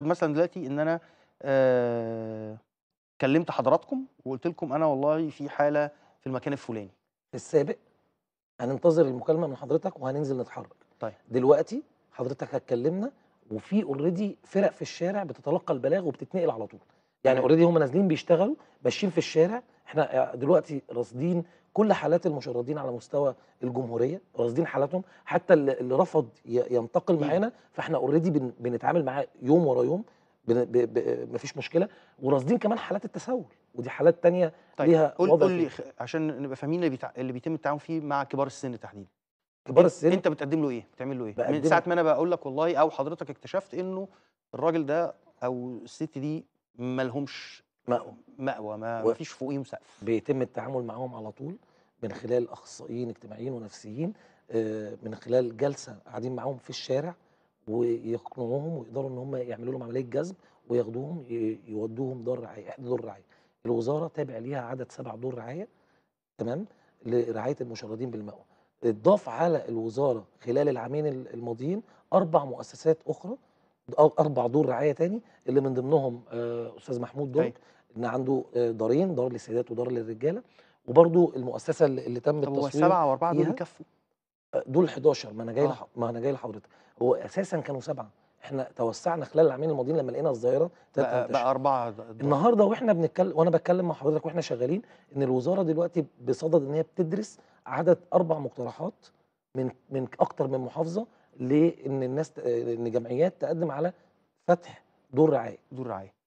مثلا دلوقتي ان انا آه كلمت حضراتكم وقلت لكم انا والله في حاله في المكان الفلاني في السابق هننتظر المكالمه من حضرتك وهننزل نتحرك طيب دلوقتي حضرتك هتكلمنا وفي اوريدي فرق في الشارع بتتلقى البلاغ وبتتنقل على طول يعني اوريدي هم نازلين بيشتغلوا ماشيين في الشارع احنا دلوقتي راصدين كل حالات المشردين على مستوى الجمهوريه رافضين حالاتهم حتى اللي رفض ينتقل معانا فاحنا اوريدي بنتعامل معاه يوم ورا يوم مفيش مشكله ورافضين كمان حالات التسول ودي حالات تانية طيب ليها قول وضع قول لي عشان نبقى فاهمين اللي, بيتع... اللي بيتم التعاون فيه مع كبار السن تحديدا كبار السن انت بتقدم له ايه بتعمل له ايه من ساعه ما انا بقول لك والله او حضرتك اكتشفت انه الراجل ده او الست دي مالهمش مأوى مأوى ما فيش فوقيهم سقف بيتم التعامل معاهم على طول من خلال اخصائيين اجتماعيين ونفسيين آه، من خلال جلسه قاعدين معاهم في الشارع ويقنعوهم ويقدروا ان هم يعملوا لهم عمليه جذب وياخدوهم يودوهم دار رعايه احدى دور رعايه الوزاره تابع ليها عدد سبع دور رعايه تمام لرعايه المشردين بالمأوى اتضاف على الوزاره خلال العامين الماضيين اربع مؤسسات اخرى اربع دور رعايه تاني اللي من ضمنهم آه، استاذ محمود درج ان عنده آه، دارين دار للسيدات ودار للرجاله وبرده المؤسسه اللي تم طب التصوير هو سبعه واربعه آه، دول كفوا دول 11 ما انا جاي آه. ما انا جاي لحضرتك هو اساسا كانوا سبعه احنا توسعنا خلال العامين الماضيين لما لقينا الظاهره بقى, بقى اربعه النهارده واحنا بنتكلم وانا بتكلم مع حضرتك واحنا شغالين ان الوزاره دلوقتي بصدد ان هي بتدرس عدد اربع مقترحات من من اكتر من محافظه لان الناس آه، ان جمعيات تقدم على فتح دور رعايه دور رعايه